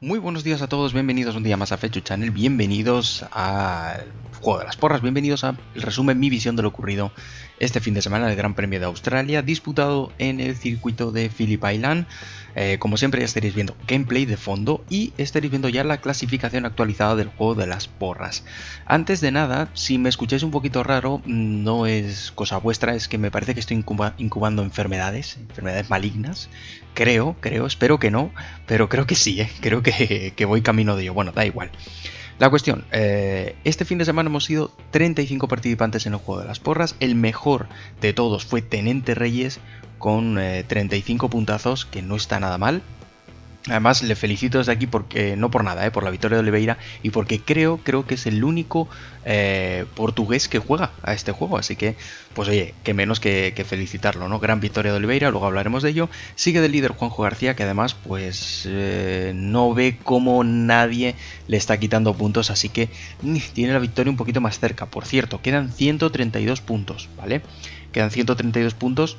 Muy buenos días a todos, bienvenidos un día más a Fecho Channel, bienvenidos al Juego de las Porras, bienvenidos a resumen mi visión de lo ocurrido este fin de semana del Gran Premio de Australia, disputado en el circuito de Phillip Island. Eh, como siempre ya estaréis viendo gameplay de fondo y estaréis viendo ya la clasificación actualizada del Juego de las Porras. Antes de nada, si me escucháis un poquito raro, no es cosa vuestra, es que me parece que estoy incubando enfermedades, enfermedades malignas. Creo, creo, espero que no, pero creo que sí, eh, creo que, voy camino de ello. Bueno, da igual. La cuestión, eh, este fin de semana hemos sido 35 participantes en el juego de las porras. El mejor de todos fue Tenente Reyes con 35 eh, puntazos, que no está nada mal. Además, le felicito desde aquí porque no por nada, eh, por la victoria de Oliveira y porque creo, creo que es el único eh, portugués que juega a este juego. Así que, pues oye, que menos que, felicitarlo, ¿no? Gran victoria de Oliveira, luego hablaremos de ello. Sigue del líder Juanjo García, que además, pues eh, no ve cómo nadie le está quitando puntos, así que mm, tiene la victoria un poquito más cerca. Por cierto, quedan 132 puntos, ¿vale? Quedan 132 puntos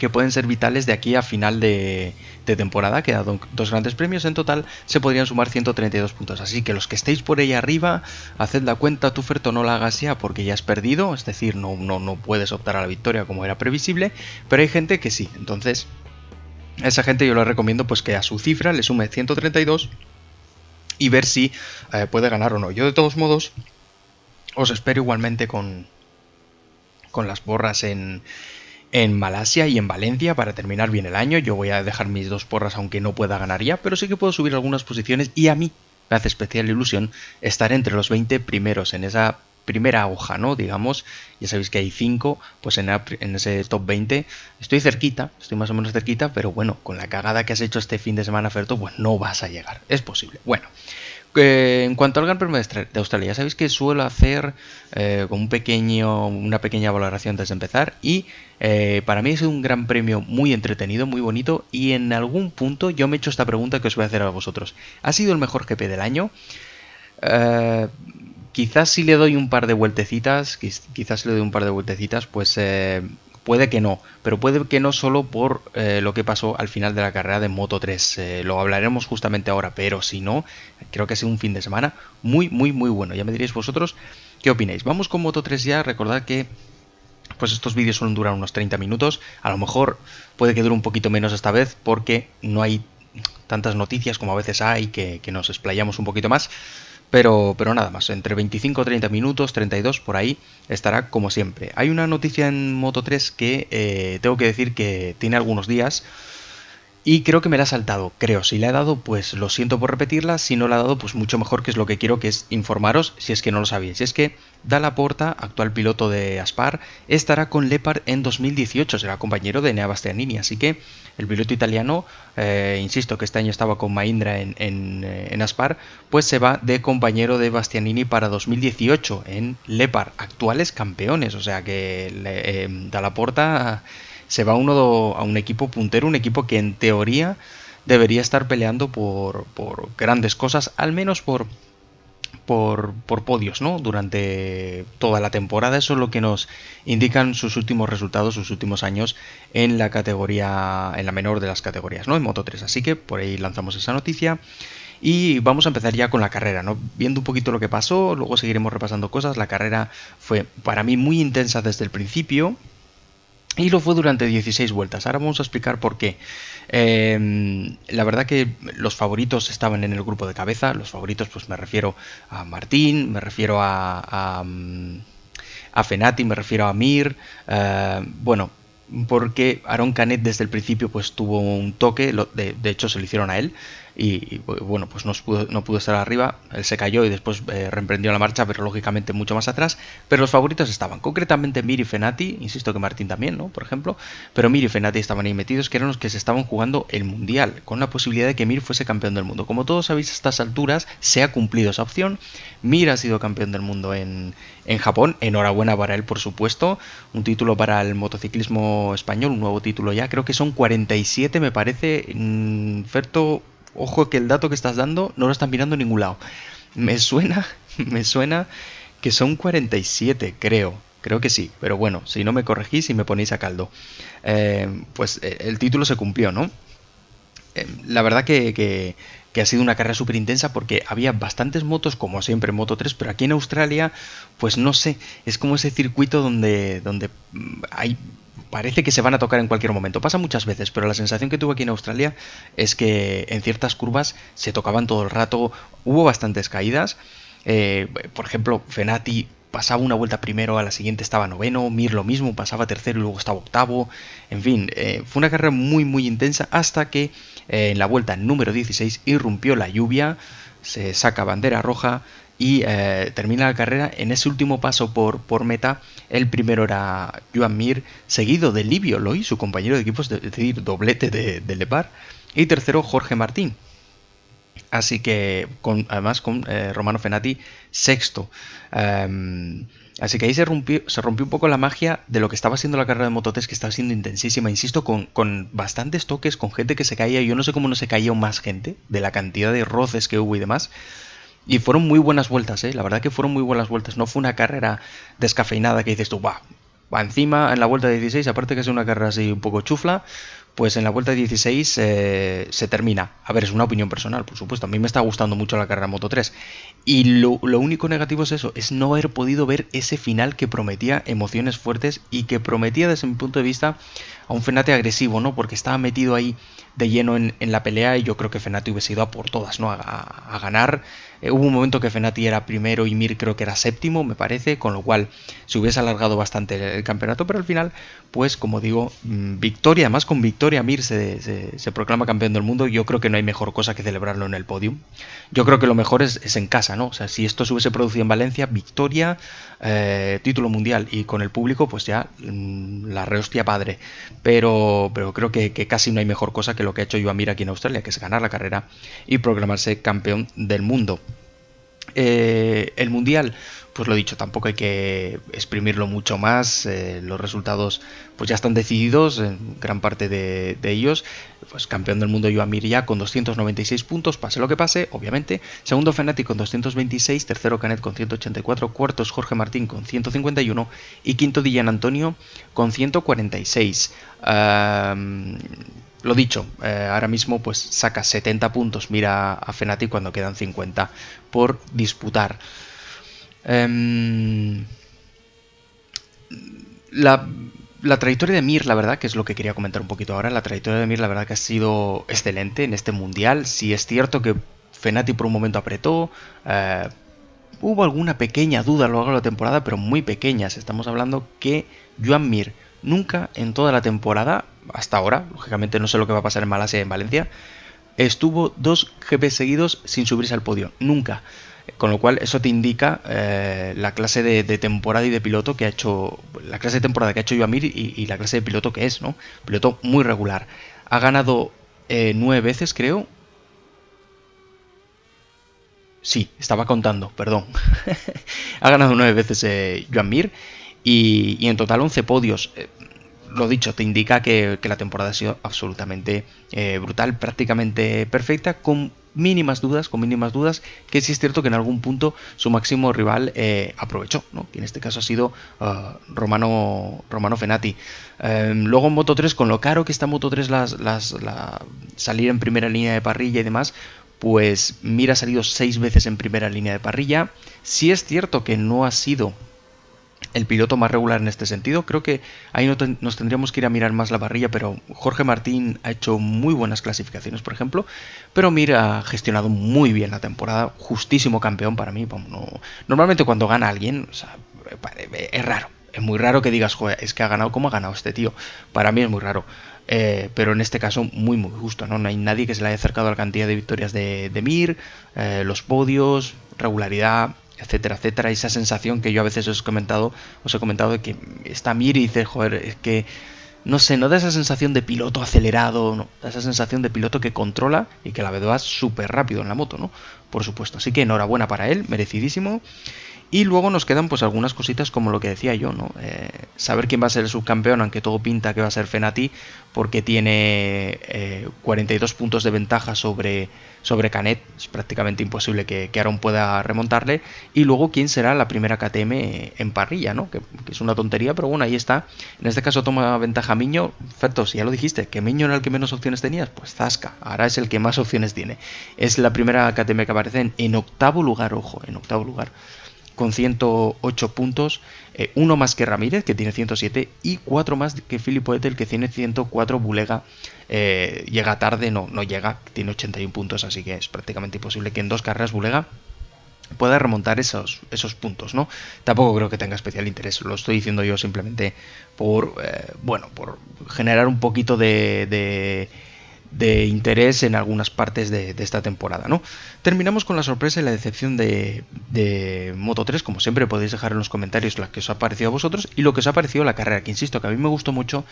que pueden ser vitales de aquí a final de, temporada. Quedan dos grandes premios en total, se podrían sumar 132 puntos. Así que los que estéis por ahí arriba, haced la cuenta, tu Ferto no la hagas ya porque ya has perdido, es decir, no, no, no puedes optar a la victoria como era previsible, pero hay gente que sí. Entonces, a esa gente yo le recomiendo pues que a su cifra le sume 132 y ver si eh, puede ganar o no. Yo de todos modos os espero igualmente con, con las borras en, en Malasia y en Valencia para terminar bien el año. Yo voy a dejar mis dos porras aunque no pueda ganar ya, pero sí que puedo subir algunas posiciones y a mí me hace especial ilusión estar entre los 20 primeros en esa primera hoja, ¿no? Digamos, ya sabéis que hay 5, pues en, ese top 20 estoy cerquita, estoy más o menos cerquita, pero bueno, con la cagada que has hecho este fin de semana, Ferto, pues no vas a llegar, es posible. Bueno, eh, en cuanto al Gran Premio de Australia, ya sabéis que suelo hacer eh, un pequeño, una pequeña valoración antes de empezar y eh, para mí es un gran premio muy entretenido, muy bonito y en algún punto yo me he hecho esta pregunta que os voy a hacer a vosotros. ¿Ha sido el mejor GP del año? quizás si le doy un par de vueltecitas, quizás si le doy un par de vueltecitas, pues puede que no, pero puede que no solo por eh, lo que pasó al final de la carrera de Moto 3. Eh, lo hablaremos justamente ahora, pero si no, creo que ha sido un fin de semana muy, muy, muy bueno. Ya me diréis vosotros qué opináis. Vamos con Moto 3 ya, recordad que pues estos vídeos suelen durar unos 30 minutos. A lo mejor puede que dure un poquito menos esta vez porque no hay tantas noticias como a veces hay que, que nos explayamos un poquito más. Pero, pero nada más, entre 25 30 minutos, 32 por ahí, estará como siempre. Hay una noticia en Moto 3 que eh, tengo que decir que tiene algunos días. Y creo que me la ha saltado, creo. Si la he dado, pues lo siento por repetirla. Si no la ha dado, pues mucho mejor, que es lo que quiero, que es informaros, si es que no lo si Es que Dalaporta, actual piloto de Aspar, estará con Lepard en 2018. Será compañero de Nea Bastianini. Así que el piloto italiano, eh, insisto que este año estaba con maindra eh, en, Aspar, pues se va de compañero de Bastianini para 2018 en Lepard, actuales campeones. O sea que eh, Dalaporta se va uno a un equipo puntero, un equipo que en teoría debería estar peleando por, grandes cosas, al menos por, por, por, podios, ¿no? Durante toda la temporada. Eso es lo que nos indican sus últimos resultados, sus últimos años en la categoría, en la menor de las categorías, ¿no? En Moto 3. Así que por ahí lanzamos esa noticia. Y vamos a empezar ya con la carrera, ¿no? Viendo un poquito lo que pasó, luego seguiremos repasando cosas. La carrera fue para mí muy intensa desde el principio. Y lo fue durante 16 vueltas. Ahora vamos a explicar por qué. Em, la verdad que los favoritos estaban en el grupo de cabeza. Los favoritos, pues me refiero a Martín, me refiero a, Fenati, me refiero a Mir. Eh, bueno, porque Aaron Canet desde el principio pues tuvo un toque, de hecho se lo hicieron a él y, bueno, pues no pudo, estar arriba, él se cayó y después eh, reemprendió la marcha, pero lógicamente mucho más atrás, pero los favoritos estaban, concretamente Mir y Fenati, insisto que Martín también, ¿no? Por ejemplo, pero Mir y Fenati estaban ahí metidos, que eran los que se estaban jugando el Mundial, con la posibilidad de que Mir fuese campeón del mundo. Como todos sabéis, a estas alturas se ha cumplido esa opción, Mir ha sido campeón del mundo en, en Japón, enhorabuena para él, por supuesto, un título para el motociclismo español, un nuevo título ya, creo que son 47, me parece, mm, Ferto ojo que el dato que estás dando no lo están mirando en ningún lado. Me suena, me suena que son 47, creo. Creo que sí, pero bueno, si no me corregís y me ponéis a caldo. Eh, pues eh, el título se cumplió, ¿no? Eh, la verdad que, que, ha sido una carrera súper intensa porque había bastantes motos, como siempre en Moto 3, pero aquí en Australia, pues no sé, es como ese circuito donde, donde mm, hay parece que se van a tocar en cualquier momento. Pasa muchas veces, pero la sensación que tuve aquí en Australia es que en ciertas curvas se tocaban todo el rato, hubo bastantes caídas. Eh, por ejemplo, Fenati pasaba una vuelta primero, a la siguiente estaba noveno, Mir lo mismo, pasaba tercero y luego estaba octavo. En fin, eh, fue una carrera muy muy intensa hasta que eh, en la vuelta número 16 irrumpió la lluvia, se saca bandera roja y eh, termina la carrera en ese último paso por, por meta. El primero era Joan Mir, seguido de Livio Loy, su compañero de equipo, es decir, doblete de, de Lepar. Y tercero, Jorge Martín. Así que, con, además, con eh, Romano Fenati, sexto. Em, así que ahí se rompió, se rompió un poco la magia de lo que estaba siendo la carrera de Mototes, que estaba siendo intensísima, insisto, con, con bastantes toques, con gente que se caía. Yo no sé cómo no se caía más gente, de la cantidad de roces que hubo y demás. Y fueron muy buenas vueltas, ¿eh? la verdad que fueron muy buenas vueltas. No fue una carrera descafeinada que dices tú, va, va encima en la vuelta 16, aparte que es una carrera así un poco chufla, pues en la vuelta 16 eh, se termina. A ver, es una opinión personal, por supuesto. A mí me está gustando mucho la carrera Moto 3. Y lo, único negativo es eso, es no haber podido ver ese final que prometía emociones fuertes y que prometía desde mi punto de vista a un Fenate agresivo, ¿no? Porque estaba metido ahí de lleno en, la pelea y yo creo que Fenati hubiese ido a por todas, ¿no? A, ganar. Eh, hubo un momento que Fenati era primero y Mir creo que era séptimo, me parece, con lo cual se hubiese alargado bastante el, campeonato, pero al final, pues como digo, mm, victoria, además con victoria Mir se, proclama campeón del mundo, yo creo que no hay mejor cosa que celebrarlo en el podium. Yo creo que lo mejor es en casa ¿no? O sea, si esto se hubiese producido en Valencia, victoria, eh, título mundial y con el público, pues ya mm, la rehostia padre. Pero, creo que, casi no hay mejor cosa que lo que ha hecho Joan Mir aquí en Australia, que es ganar la carrera y proclamarse campeón del mundo. Eh, el mundial pues lo dicho, tampoco hay que exprimirlo mucho más. Eh, los resultados pues ya están decididos en gran parte de, ellos. Pues campeón del mundo Joan Mir ya con 296 puntos, pase lo que pase, obviamente. Segundo Fenati con 226, tercero Canet con 184, cuartos Jorge Martín con 151 y quinto Dillan Antonio con 146. lo dicho, eh, ahora mismo pues saca 70 puntos, mira a Fenati cuando quedan 50 por disputar. Em, la, trayectoria de Mir, la verdad, que es lo que quería comentar un poquito ahora, la trayectoria de Mir, la verdad que ha sido excelente en este mundial. Si es cierto que Fenati por un momento apretó, eh, hubo alguna pequeña duda luego lo de la temporada, pero muy pequeñas. Estamos hablando que Joan Mir nunca en toda la temporada, hasta ahora, lógicamente no sé lo que va a pasar en Malasia y en Valencia, estuvo dos GP seguidos sin subirse al podio. Nunca. Con lo cual, eso te indica eh, la clase de, temporada y de piloto que ha hecho. La clase de temporada que ha hecho Yoamir y, y la clase de piloto que es, ¿no? Piloto muy regular. Ha ganado eh, nueve veces, creo. Sí, estaba contando, perdón. ha ganado nueve veces eh, Mir y, en total 11 podios. Eh, lo dicho, te indica que, la temporada ha sido absolutamente brutal, prácticamente perfecta, con mínimas dudas, con mínimas dudas, que sí es cierto que en algún punto su máximo rival eh, aprovechó, que en este caso ha sido ah, Romano, Romano Fenati. Em, luego en Moto 3, con lo caro que está Moto 3 las, las, salir en primera línea de parrilla y demás, pues Mira ha salido seis veces en primera línea de parrilla. Si es cierto que no ha sido el piloto más regular en este sentido. Creo que ahí nos tendríamos que ir a mirar más la barrilla pero Jorge Martín ha hecho muy buenas clasificaciones, por ejemplo. Pero Mir ha gestionado muy bien la temporada, justísimo campeón para mí. normalmente cuando gana alguien, es raro. Es muy raro que digas, Joder, es que ha ganado como ha ganado este tío. Para mí es muy raro. Eh, pero en este caso muy muy justo, ¿no? No hay nadie que se le haya acercado a la cantidad de victorias de, Mir, eh, los podios, regularidad, etcétera, etcétera. Esa sensación que yo a veces os he comentado, os he comentado de que está Miri y dice, joder, es que no sé, no da esa sensación de piloto acelerado, no, da esa sensación de piloto que controla y que la verdad va súper rápido en la moto, ¿no? Por supuesto. Así que enhorabuena para él, merecidísimo. Y luego nos quedan pues algunas cositas como lo que decía yo, ¿no? Eh, saber quién va a ser el subcampeón, aunque todo pinta que va a ser Fenati, porque tiene 42 eh, puntos de ventaja sobre, sobre Canet, es prácticamente imposible que, Aaron pueda remontarle. Y luego quién será la primera KTM en parrilla, ¿no? Que, es una tontería, pero bueno, ahí está. En este caso toma ventaja Miño, perfecto, si ya lo dijiste, que Miño era el que menos opciones tenías, pues Zasca, ahora es el que más opciones tiene. Es la primera KTM que aparece en octavo lugar, ojo, en octavo lugar con 108 puntos, eh, uno más que Ramírez, que tiene 107, y cuatro más que Filippo Etel, que tiene 104. Bulega eh, llega tarde, no, no llega, tiene 81 puntos, así que es prácticamente imposible que en dos carreras Bulega pueda remontar esos, esos puntos, ¿no? Tampoco creo que tenga especial interés, lo estoy diciendo yo simplemente por, eh, bueno, por generar un poquito de de interés en algunas partes de, esta temporada, ¿no? Terminamos con la sorpresa y la decepción de, Moto 3, como siempre podéis dejar en los comentarios lo que os ha parecido a vosotros y lo que os ha parecido la carrera, que insisto, que a mí me gustó mucho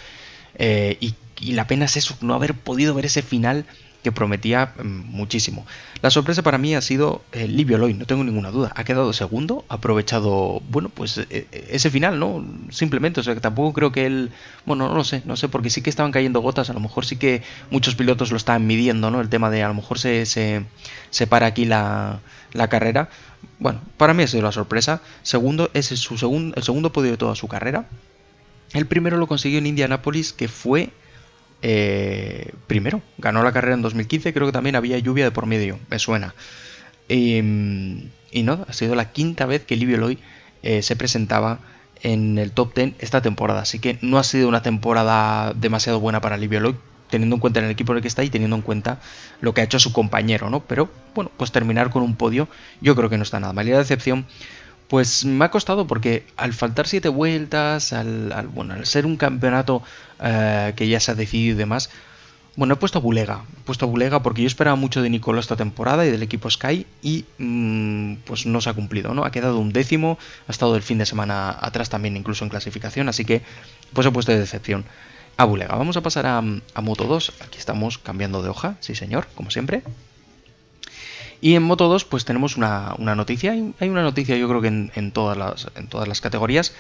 eh, y, y, la pena es eso, no haber podido ver ese final que prometía mm, muchísimo. La sorpresa para mí ha sido el eh, Livio Loy, no tengo ninguna duda. Ha quedado segundo, ha aprovechado, bueno, pues eh, eh, ese final, ¿no? Simplemente, o sea, que tampoco creo que él, bueno, no lo sé, no sé, porque sí que estaban cayendo gotas, a lo mejor sí que muchos pilotos lo estaban midiendo, ¿no? El tema de a lo mejor se, se, para aquí la, carrera. Bueno, para mí ha sido la sorpresa. Segundo, ese es su segundo, el segundo podio de toda su carrera. El primero lo consiguió en Indianápolis, que fue eh, primero. Ganó la carrera en 2015, creo que también había lluvia de por medio, me suena. Y, mm, no, ha sido la quinta vez que Livio Loy eh, se presentaba en el top 10 esta temporada. Así que no ha sido una temporada demasiado buena para Livio Loy, teniendo en cuenta el equipo en el que está y teniendo en cuenta lo que ha hecho su compañero, ¿no? Pero bueno, pues terminar con un podio yo creo que no está nada mal. Y la decepción pues me ha costado porque al faltar siete vueltas, al, bueno, al ser un campeonato eh, que ya se ha decidido y demás, bueno, he puesto a Bulega, he puesto a Bulega porque yo esperaba mucho de Nicolás esta temporada y del equipo Sky y mm, pues no se ha cumplido, ¿no? Ha quedado un décimo, ha estado el fin de semana atrás también incluso en clasificación, así que pues he puesto de decepción a Bulega. Vamos a pasar a, mm, a Moto 2, aquí estamos cambiando de hoja, sí señor, como siempre. Y en Moto 2 pues tenemos una, una noticia, hay una noticia yo creo que en, todas, las, en todas las categorías.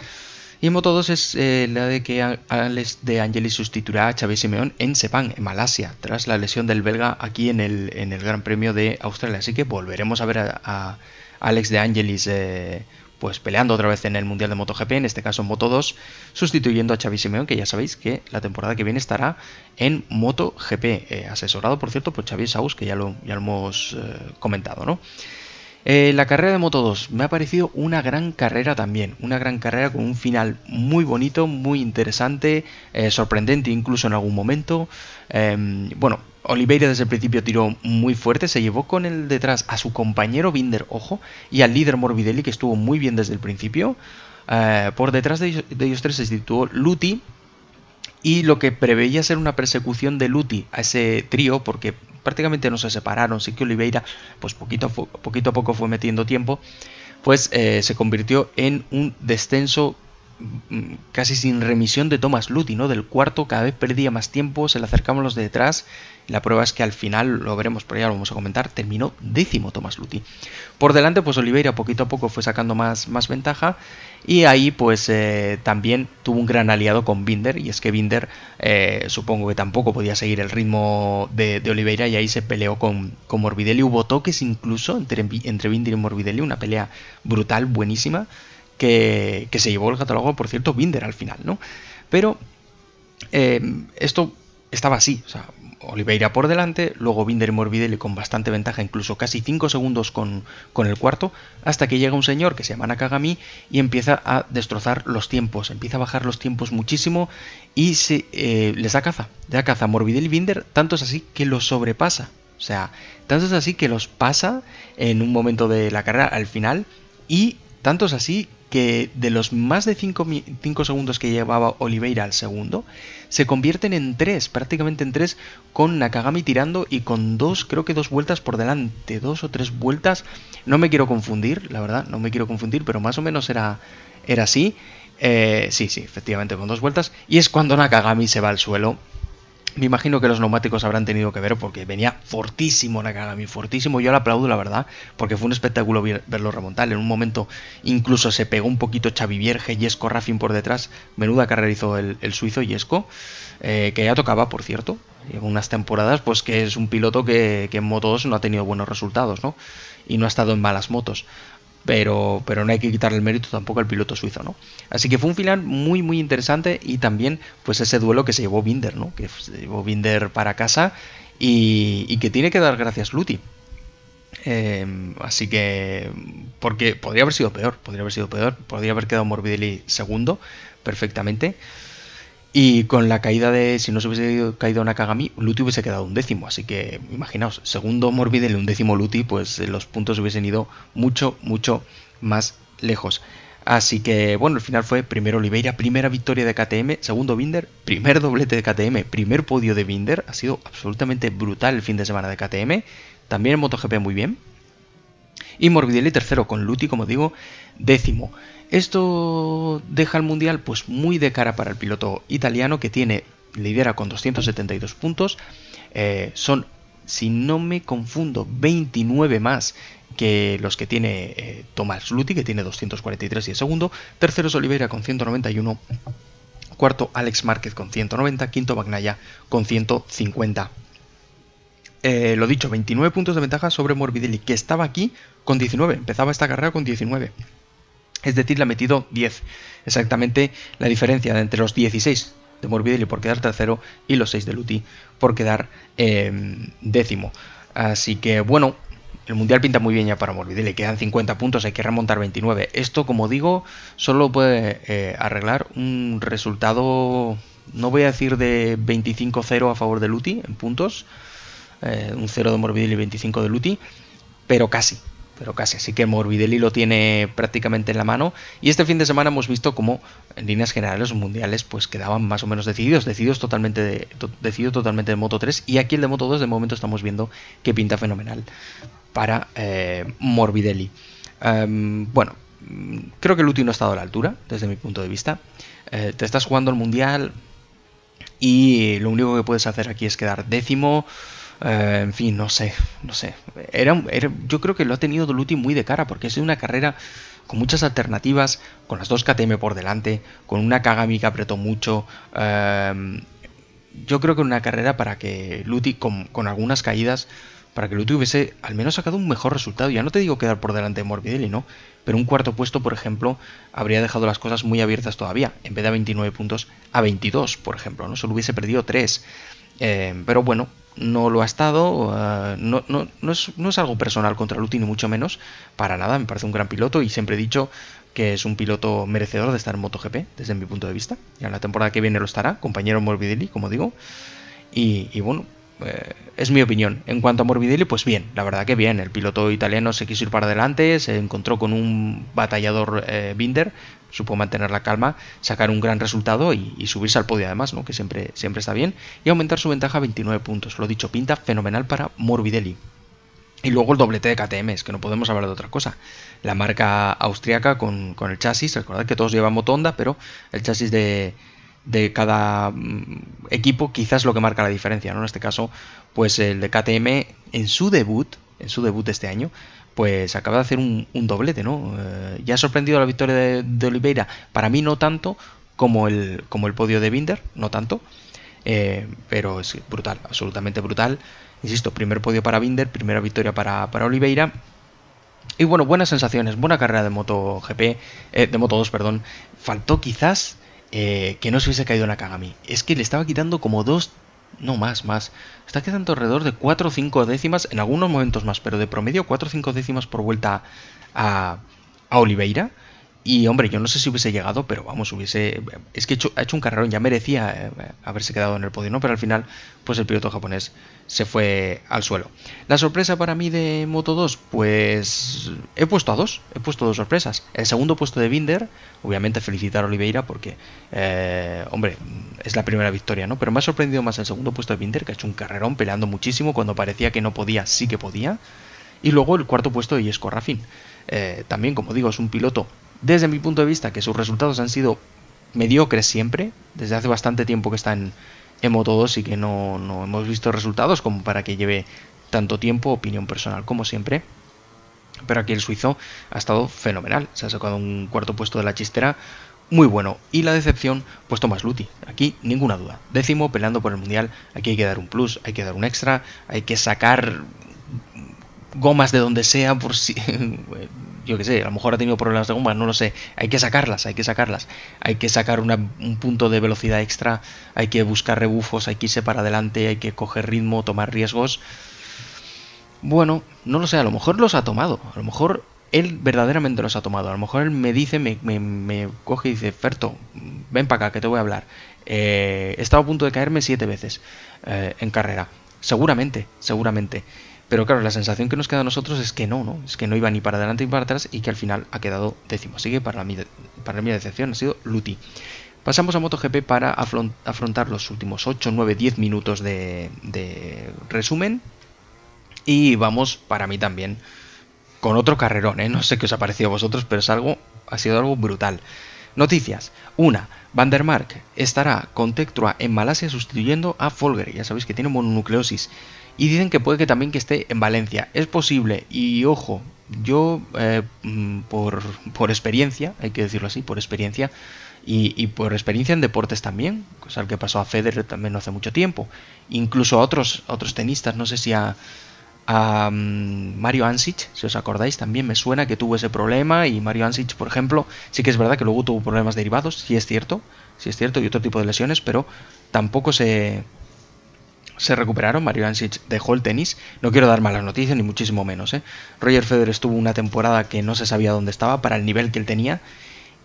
Y en Moto 2 es eh, la de que Alex de Angelis sustituirá a Xavier Simeón en Sepang, en Malasia, tras la lesión del belga aquí en el, en el Gran Premio de Australia. Así que volveremos a ver a, Alex de Angelis eh, pues peleando otra vez en el Mundial de MotoGP, en este caso en Moto 2, sustituyendo a Xavi Simeón, que ya sabéis que la temporada que viene estará en MotoGP, eh, asesorado por cierto por Xavi Saus, que ya lo, hemos eh, comentado, ¿no? Eh, la carrera de Moto 2 me ha parecido una gran carrera también, una gran carrera con un final muy bonito, muy interesante, eh, sorprendente incluso en algún momento. Em, bueno, Oliveira desde el principio tiró muy fuerte, se llevó con él detrás a su compañero Binder, ojo, y al líder Morbidelli que estuvo muy bien desde el principio. Eh, por detrás de ellos, tres se situó Luti, y lo que preveía ser una persecución de Luti a ese trío, porque prácticamente no se separaron, sí que Oliveira, pues poquito a, a poco fue metiendo tiempo, pues eh, se convirtió en un descenso Mm, casi sin remisión de Thomas Lutti ¿no? Del cuarto cada vez perdía más tiempo, se le acercaban los de detrás. la prueba es que al final, lo veremos por allá, lo vamos a comentar, terminó décimo Thomas Lutti Por delante, pues Oliveira poquito a poco fue sacando más, más ventaja. Y ahí, pues eh, también tuvo un gran aliado con Binder. Y es que Binder, eh, supongo que tampoco podía seguir el ritmo de, Oliveira. Y ahí se peleó con, Morbidelli. Hubo toques incluso entre, entre Binder y Morbidelli. Una pelea brutal, buenísima que, se llevó el catálogo, por cierto, Binder al final, ¿no? Pero eh, esto estaba así, o sea, Oliveira por delante, luego Binder y Morbidelli con bastante ventaja, incluso casi 5 segundos con, el cuarto, hasta que llega un señor que se llama Nakagami y empieza a destrozar los tiempos, empieza a bajar los tiempos muchísimo y se, eh, les da caza, da caza a Morbidelli y Binder, tanto es así que los sobrepasa, o sea, tanto es así que los pasa en un momento de la carrera al final y tanto es así que de los más de 5 segundos que llevaba Oliveira al segundo, se convierten en 3, prácticamente en 3, con Nakagami tirando y con dos, creo que dos vueltas por delante, dos o tres vueltas. No me quiero confundir, la verdad, no me quiero confundir, pero más o menos era, era así. Eh, sí, sí, efectivamente, con dos vueltas. Y es cuando Nakagami se va al suelo me imagino que los neumáticos habrán tenido que ver porque venía fortísimo la mí, fortísimo. Yo le aplaudo, la verdad, porque fue un espectáculo verlo remontar. En un momento incluso se pegó un poquito Xavi Vierge, Yesco Raffin por detrás. Menuda carrera hizo el, suizo Yesco, eh, que ya tocaba, por cierto. en unas temporadas, pues que es un piloto que, que en Moto 2 no ha tenido buenos resultados, ¿no? Y no ha estado en malas motos pero, pero no hay que quitarle el mérito tampoco al piloto suizo, ¿no? Así que fue un final muy, muy interesante y también, pues, ese duelo que se llevó Binder, ¿no? Que se llevó Binder para casa y, y que tiene que dar gracias Luti. Em, así que, porque podría haber sido peor, podría haber sido peor, podría haber quedado Morbidelli segundo perfectamente. Y con la caída de, si no se hubiese caído Nakagami, Luti hubiese quedado un décimo. Así que imaginaos, segundo Morbid y un décimo Luti, pues eh, los puntos hubiesen ido mucho, mucho más lejos. Así que bueno, el final fue primero Oliveira, primera victoria de KTM, segundo Binder, primer doblete de KTM, primer podio de Binder. Ha sido absolutamente brutal el fin de semana de KTM. También en MotoGP muy bien. Y Morbidelli tercero con Luti, como digo, décimo. Esto deja el mundial pues muy de cara para el piloto italiano que tiene lidera con 272 puntos. Eh, son, si no me confundo, 29 más que los que tiene eh, Tomás Luti, que tiene 243 y el segundo. Tercero es Oliveira con 191. Cuarto Alex Márquez con 190. Quinto Magnaya con 150. Eh, lo dicho, 29 puntos de ventaja sobre Morbidelli, que estaba aquí con 19, empezaba esta carrera con 19. Es decir, le ha metido 10. Exactamente la diferencia entre los 16 de Morbidelli por quedar tercero y los 6 de Luti por quedar em, décimo. Así que bueno, el Mundial pinta muy bien ya para Morbidelli. Quedan 50 puntos, hay que remontar 29. Esto, como digo, solo puede eh, arreglar un resultado, no voy a decir de 25-0 a favor de Luti en puntos, eh, un 0 de Morbidelli y 25 de Luti, pero casi, pero casi. Así que Morbidelli lo tiene prácticamente en la mano. Y este fin de semana hemos visto cómo en líneas generales los mundiales pues quedaban más o menos decididos, decididos totalmente de, totalmente de Moto 3 y aquí el de Moto 2 de momento estamos viendo que pinta fenomenal para eh, Morbidelli. Em, bueno, creo que Luti no ha estado a la altura desde mi punto de vista. Eh, te estás jugando el mundial y lo único que puedes hacer aquí es quedar décimo. Eh, en fin, no sé, no sé. Era, yo creo que lo ha tenido luti muy de cara, porque es una carrera con muchas alternativas, con las dos KTM por delante, con una Kagami que apretó mucho. Em, yo creo que una carrera para que Luti, con, algunas caídas, para que Luti hubiese al menos sacado un mejor resultado. Ya no te digo quedar por delante de Morbidelli, ¿no? Pero un cuarto puesto, por ejemplo, habría dejado las cosas muy abiertas todavía. En vez de a 29 puntos, a 22, por ejemplo, ¿no? Solo hubiese perdido 3. Em, pero bueno, no lo ha estado, ah, no, es, algo personal contra Lutti, ni mucho menos, para nada, me parece un gran piloto y siempre he dicho que es un piloto merecedor de estar en MotoGP, desde mi punto de vista, y en la temporada que viene lo estará, compañero Morbidelli, como digo, y, bueno, eh, es mi opinión. En cuanto a Morbidelli, pues bien, la verdad que bien, el piloto italiano se quiso ir para adelante, se encontró con un batallador eh, Binder, supo mantener la calma, sacar un gran resultado y, subirse al podio además, ¿no? que siempre, siempre está bien, y aumentar su ventaja a 29 puntos. Lo dicho, pinta fenomenal para Morbidelli. Y luego el doblete de KTM, es que no podemos hablar de otra cosa. La marca austriaca con, el chasis, recordad que todos llevan motonda pero el chasis de, cada mm, equipo quizás lo que marca la diferencia, ¿no? En este caso, pues el de KTM en su debut, en su debut de este año, pues acaba de hacer un, doblete, ¿no? Eh, ya ha sorprendido la victoria de, Oliveira, para mí no tanto como el, como el podio de Binder, no tanto, eh, pero es brutal, absolutamente brutal. Insisto, primer podio para Binder, primera victoria para, Oliveira. Y bueno, buenas sensaciones, buena carrera de Moto GP, eh, de Moto 2, perdón. Faltó quizás que no se hubiese caído Nakagami. Es que le estaba quitando como dos, no más, más. Está quedando alrededor de 4 o 5 décimas, en algunos momentos más, pero de promedio 4 o 5 décimas por vuelta a, a Oliveira. Y hombre, yo no sé si hubiese llegado, pero vamos, hubiese. Es que ha hecho un carrerón, ya merecía eh, haberse quedado en el podio, ¿no? Pero al final, pues el piloto japonés se fue al suelo. La sorpresa para mí de Moto 2, pues. He puesto a dos, he puesto dos sorpresas. El segundo puesto de Binder, obviamente felicitar a Oliveira porque, eh, hombre, es la primera victoria, ¿no? Pero me ha sorprendido más el segundo puesto de Binder, que ha hecho un carrerón peleando muchísimo cuando parecía que no podía, sí que podía. Y luego el cuarto puesto de Yesco Rafin. Eh, también, como digo, es un piloto desde mi punto de vista, que sus resultados han sido mediocres siempre, desde hace bastante tiempo que está en, Moto 2 y que no, no hemos visto resultados como para que lleve tanto tiempo, opinión personal como siempre. Pero aquí el suizo ha estado fenomenal, se ha sacado un cuarto puesto de la chistera, muy bueno. Y la decepción, Puesto más Luti. Aquí ninguna duda. Décimo peleando por el mundial. Aquí hay que dar un plus, hay que dar un extra, hay que sacar gomas de donde sea por si yo qué sé, a lo mejor ha tenido problemas de goma, no lo sé. Hay que sacarlas, hay que sacarlas. Hay que sacar un punto de velocidad extra, hay que buscar rebufos, hay que irse para adelante, hay que coger ritmo, tomar riesgos. Bueno, no lo sé, a lo mejor los ha tomado, a lo mejor él verdaderamente los ha tomado. A lo mejor él me dice, me, me, coge y dice, Ferto, ven para acá, que te voy a hablar. Eh, he estado a punto de caerme siete veces eh, en carrera. Seguramente, seguramente. Pero claro, la sensación que nos queda a nosotros es que no, ¿no? Es que no iba ni para adelante ni para atrás y que al final ha quedado décimo. Así que para mí, para mi decepción ha sido Luti. Pasamos a MotoGP para afrontar los últimos 8, 9, 10 minutos de, resumen. Y vamos, para mí también, con otro carrerón, ¿eh? No sé qué os ha parecido a vosotros, pero es algo, ha sido algo brutal. Noticias. Una, Vandermark estará con Tectua en Malasia sustituyendo a Folger. Ya sabéis que tiene mononucleosis. Y dicen que puede que también que esté en Valencia. Es posible. Y ojo, yo eh, mm, por, experiencia, hay que decirlo así, por experiencia, y, por experiencia en deportes también, cosa que pasó a Federer también no hace mucho tiempo, incluso a otros, otros tenistas, no sé si a, a mm, Mario Ansic, si os acordáis, también me suena que tuvo ese problema, y Mario Ansic, por ejemplo, sí que es verdad que luego tuvo problemas derivados, sí es cierto, sí es cierto, y otro tipo de lesiones, pero tampoco se, se recuperaron, Mario Ansic dejó el tenis, no quiero dar malas noticias ni muchísimo menos, ¿eh? Roger Federer estuvo una temporada que no se sabía dónde estaba para el nivel que él tenía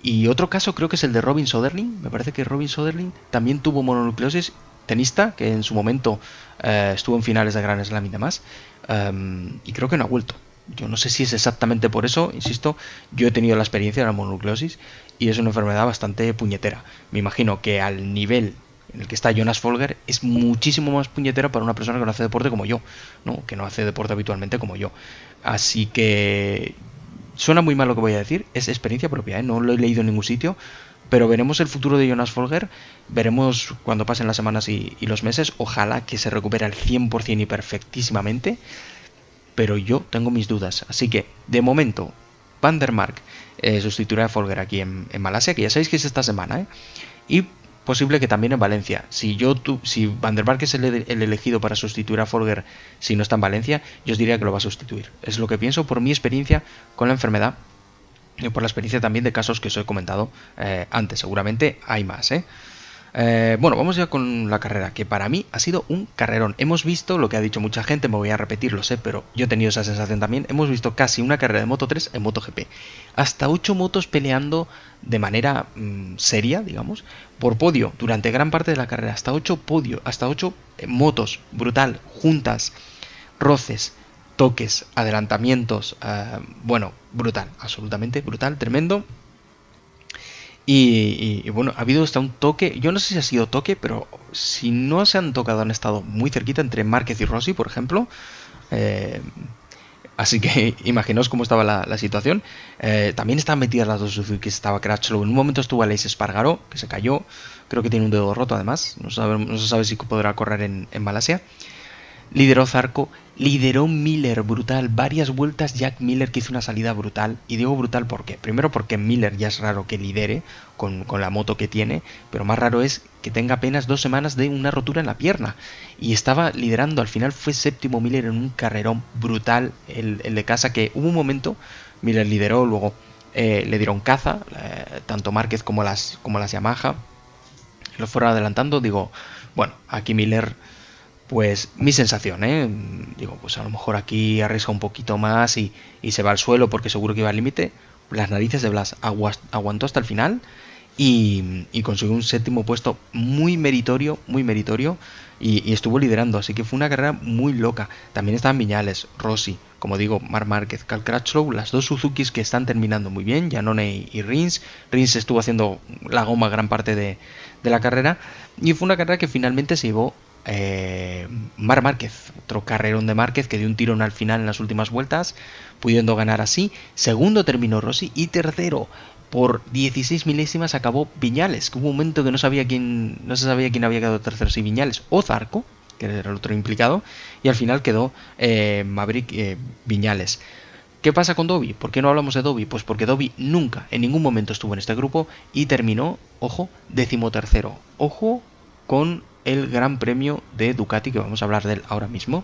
y otro caso creo que es el de Robin Soderling, me parece que Robin Soderling también tuvo mononucleosis tenista, que en su momento eh, estuvo en finales de Grand Slam y demás, em, y creo que no ha vuelto. Yo no sé si es exactamente por eso, insisto, yo he tenido la experiencia de la mononucleosis y es una enfermedad bastante puñetera. Me imagino que al nivel en el que está Jonas Folger es muchísimo más puñetero para una persona que no hace deporte como yo, ¿no? que no hace deporte habitualmente como yo. Así que suena muy mal lo que voy a decir, es experiencia propia, ¿eh? no lo he leído en ningún sitio, pero veremos el futuro de Jonas Folger, veremos cuando pasen las semanas y, los meses, ojalá que se recupere al 100% y perfectísimamente, pero yo tengo mis dudas, así que de momento Vandermark eh, sustituirá a Folger aquí en, en, Malasia, que ya sabéis que es esta semana, ¿eh? y posible que también en Valencia. Si yo si Van der es el, elegido para sustituir a Folger si no está en Valencia, yo os diría que lo va a sustituir. Es lo que pienso por mi experiencia con la enfermedad y por la experiencia también de casos que os he comentado eh, antes. Seguramente hay más, ¿eh? Eh, bueno, vamos ya con la carrera, que para mí ha sido un carrerón. Hemos visto lo que ha dicho mucha gente, me voy a repetir, lo sé, pero yo he tenido esa sensación también. Hemos visto casi una carrera de Moto 3 en MotoGP. Hasta 8 motos peleando de manera mm, seria, digamos, por podio durante gran parte de la carrera. Hasta 8 podio, hasta 8 eh, motos, brutal, juntas, roces, toques, adelantamientos. Eh, bueno, brutal, absolutamente brutal, tremendo. Y, bueno, ha habido hasta un toque, yo no sé si ha sido toque, pero si no se han tocado han estado muy cerquita entre Márquez y Rossi, por ejemplo. Eh, así que imaginaos cómo estaba la, situación. Eh, también estaban metidas las dos que estaba Crutchlow. En un momento estuvo Alex Espargaro, que se cayó. Creo que tiene un dedo roto además. No se sabe, si podrá correr en, en Malasia. Lideró Zarco Lideró Miller brutal, varias vueltas Jack Miller que hizo una salida brutal. Y digo brutal porque, primero porque Miller ya es raro que lidere con, la moto que tiene, pero más raro es que tenga apenas dos semanas de una rotura en la pierna. Y estaba liderando, al final fue séptimo Miller en un carrerón brutal, el, de casa, que hubo un momento, Miller lideró, luego eh, le dieron caza, eh, tanto Márquez como las, como las Yamaha. Lo fueron adelantando, digo, bueno, aquí Miller pues mi sensación, ¿eh? digo, pues a lo mejor aquí arriesga un poquito más y, se va al suelo porque seguro que iba al límite. Las narices de Blas aguantó hasta el final y, y, consiguió un séptimo puesto muy meritorio, muy meritorio y, estuvo liderando, así que fue una carrera muy loca. También estaban Viñales, Rossi, como digo, Mar Márquez, Cal Crutchlow, las dos Suzukis que están terminando muy bien, Janone y, Rins. Rins estuvo haciendo la goma gran parte de, de la carrera y fue una carrera que finalmente se llevó eh, Mar Márquez, otro carrerón de Márquez que dio un tirón al final en las últimas vueltas, pudiendo ganar así. Segundo terminó Rossi y tercero por 16 milésimas acabó Viñales, que hubo un momento que no sabía quién no se sabía quién había quedado tercero, si Viñales o Zarco, que era el otro implicado, y al final quedó eh, eh, Viñales. ¿Qué pasa con Dobby? ¿Por qué no hablamos de Dobby? Pues porque Dobby nunca, en ningún momento estuvo en este grupo y terminó, ojo, decimotercero. Ojo con el Gran Premio de Ducati, que vamos a hablar de él ahora mismo,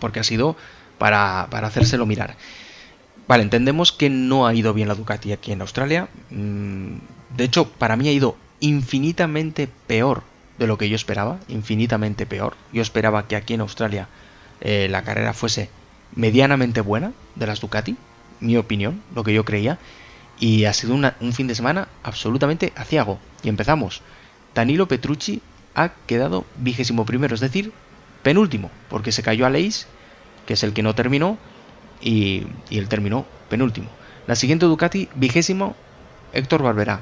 porque ha sido para, hacérselo mirar. Vale, entendemos que no ha ido bien la Ducati aquí en Australia. Mm, de hecho, para mí ha ido infinitamente peor de lo que yo esperaba, infinitamente peor. Yo esperaba que aquí en Australia eh, la carrera fuese medianamente buena de las Ducati, mi opinión, lo que yo creía. Y ha sido un fin de semana absolutamente aciago. Y empezamos. Danilo Petrucci ha quedado vigésimo primero, es decir, penúltimo, porque se cayó a Leis, que es el que no terminó, y, él terminó penúltimo. La siguiente Ducati, vigésimo, Héctor Barberá.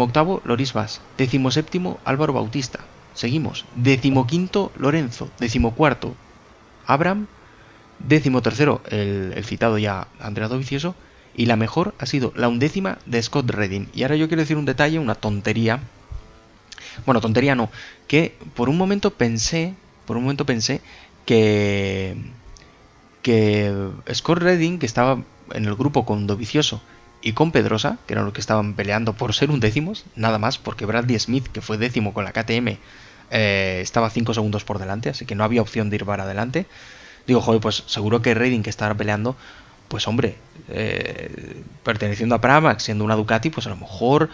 octavo, Loris Décimo séptimo, Álvaro Bautista. Seguimos. quinto, Lorenzo. cuarto, Abraham. Décimo tercero, el citado ya Andrea Dovicioso. Y la mejor ha sido la undécima de Scott Redding. Y ahora yo quiero decir un detalle, una tontería, bueno, tontería no. Que por un momento pensé. Por un momento pensé que. Que Scott Redding, que estaba en el grupo con Dovicioso y con Pedrosa, que eran los que estaban peleando por ser un décimos, nada más, porque Bradley Smith, que fue décimo con la KTM, eh, estaba 5 segundos por delante, así que no había opción de ir para adelante. Digo, joder, pues seguro que Redding, que estaba peleando, pues hombre, eh, perteneciendo a Pramac, siendo una Ducati, pues a lo mejor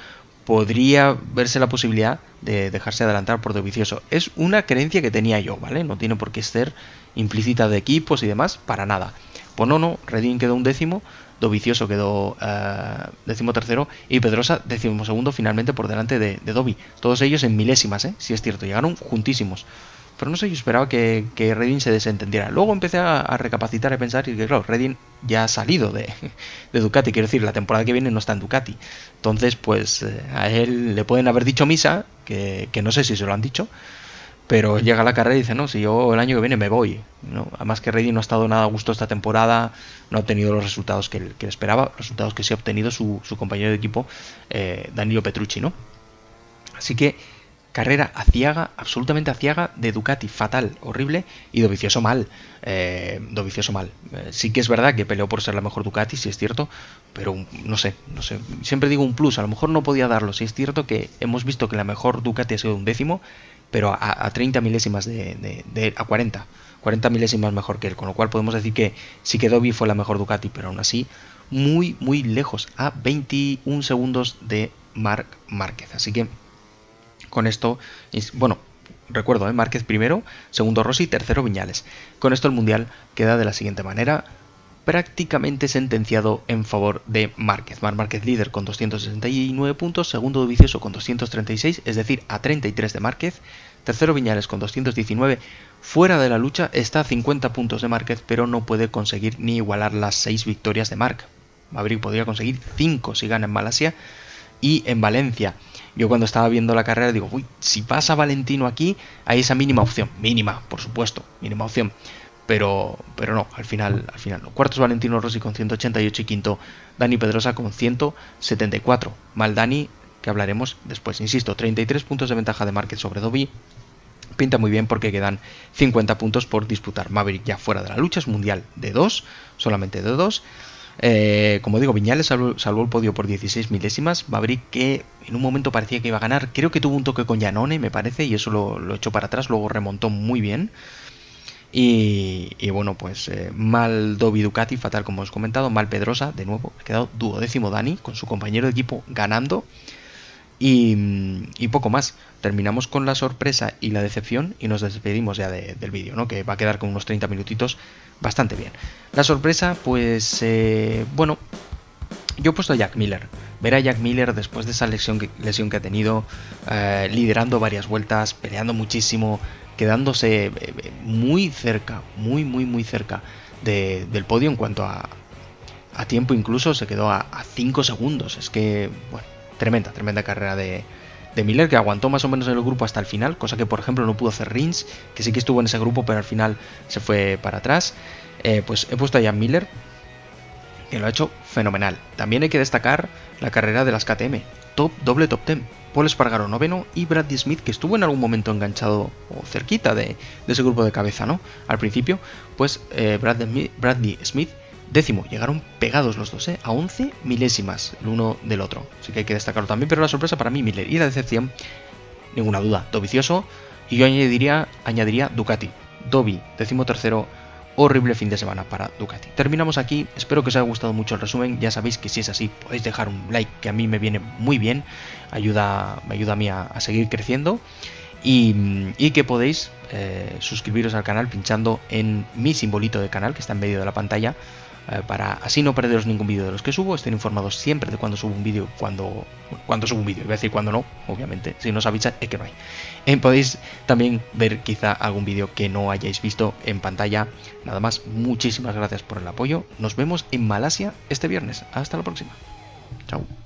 podría verse la posibilidad de dejarse adelantar por Dovicioso. Es una creencia que tenía yo, ¿vale? No tiene por qué ser implícita de equipos y demás, para nada. Pues no, no, Redín quedó un décimo, Dovicioso quedó eh, décimo tercero y Pedrosa décimo segundo finalmente por delante de, Dobi Todos ellos en milésimas, ¿eh? Si es cierto, llegaron juntísimos. Pero no sé, yo esperaba que, Redding se desentendiera. Luego empecé a, recapacitar y a pensar y que, claro, Redding ya ha salido de, Ducati. Quiero decir, la temporada que viene no está en Ducati. Entonces, pues eh, a él le pueden haber dicho misa, que, no sé si se lo han dicho. Pero llega a la carrera y dice, no, si yo el año que viene me voy. ¿no? Además que Redding no ha estado nada a gusto esta temporada, no ha obtenido los resultados que, esperaba, resultados que sí ha obtenido su, compañero de equipo, eh, Danilo Petrucci, ¿no? Así que carrera aciaga, absolutamente aciaga, de Ducati, fatal, horrible, y Dovicioso mal. Eh, mal. Eh, sí que es verdad que peleó por ser la mejor Ducati, si es cierto, pero no sé, no sé. Siempre digo un plus, a lo mejor no podía darlo, si es cierto que hemos visto que la mejor Ducati ha sido un décimo, pero a, 30 milésimas de, a 40, 40 milésimas mejor que él, con lo cual podemos decir que sí que Dovi fue la mejor Ducati, pero aún así muy, muy lejos, a 21 segundos de Marc Márquez. Así que con esto, bueno, recuerdo, ¿eh? Márquez primero, segundo Rossi, tercero Viñales. Con esto el Mundial queda de la siguiente manera, prácticamente sentenciado en favor de Márquez. Márquez líder con 269 puntos, segundo Dovicioso con 236, es decir, a 33 de Márquez. Tercero Viñales con 219, fuera de la lucha, está a 50 puntos de Márquez, pero no puede conseguir ni igualar las 6 victorias de Marc. Maverick podría conseguir 5 si gana en Malasia y en Valencia. Yo cuando estaba viendo la carrera digo, uy, si pasa Valentino aquí, hay esa mínima opción. Mínima, por supuesto, mínima opción. Pero, pero no, al final, al final no. Cuarto es Valentino Rossi con 188 y quinto Dani Pedrosa con 174. Mal Dani, que hablaremos después. Insisto, 33 puntos de ventaja de Márquez sobre Dobby. Pinta muy bien porque quedan 50 puntos por disputar. Maverick ya fuera de la lucha, es mundial de 2, solamente de 2. Eh, como digo, Viñales salvó, el podio por 16 milésimas. Babrik que en un momento parecía que iba a ganar, creo que tuvo un toque con Yanone, me parece, y eso lo, echó para atrás. Luego remontó muy bien. Y, bueno, pues eh, mal Dovi Ducati, fatal como os he comentado. Mal Pedrosa, de nuevo, ha quedado duodécimo Dani con su compañero de equipo ganando. Mm, y, poco más. Terminamos con la sorpresa y la decepción y nos despedimos ya del vídeo, ¿no? Que va a quedar con unos 30 minutitos bastante bien. La sorpresa, pues, eh, bueno, yo he puesto a Jack Miller. Ver a Jack Miller después de esa lesión que, lesión que ha tenido, eh, liderando varias vueltas, peleando muchísimo, quedándose eh, muy cerca, muy, muy, muy cerca del podio en cuanto a, a tiempo incluso, se quedó a 5 segundos. Es que, bueno tremenda, tremenda carrera de, Miller, que aguantó más o menos en el grupo hasta el final, cosa que por ejemplo no pudo hacer Rins, que sí que estuvo en ese grupo, pero al final se fue para atrás. Eh, pues he puesto a Jan Miller, que lo ha hecho fenomenal. También hay que destacar la carrera de las KTM, top, doble top ten, Paul Espargaro noveno y Bradley Smith, que estuvo en algún momento enganchado o cerquita de, de ese grupo de cabeza, ¿no? Al principio, pues eh, Bradley Smith Décimo, llegaron pegados los dos, ¿eh? a 11 milésimas el uno del otro. Así que hay que destacarlo también, pero la sorpresa para mí, Miller, y la decepción, ninguna duda, Dovicioso, y yo añadiría, añadiría Ducati. Dovi, décimo tercero, horrible fin de semana para Ducati. Terminamos aquí, espero que os haya gustado mucho el resumen, ya sabéis que si es así podéis dejar un like que a mí me viene muy bien, ayuda, me ayuda a mí a, seguir creciendo y, que podéis eh, suscribiros al canal pinchando en mi simbolito de canal que está en medio de la pantalla eh, para así no perderos ningún vídeo de los que subo, estén informados siempre de cuando subo un vídeo, cuando, subo un vídeo, voy a decir cuando no, obviamente, si no os avisa es que no hay. Eh, podéis también ver quizá algún vídeo que no hayáis visto en pantalla. Nada más, muchísimas gracias por el apoyo, nos vemos en Malasia este viernes, hasta la próxima. Chao.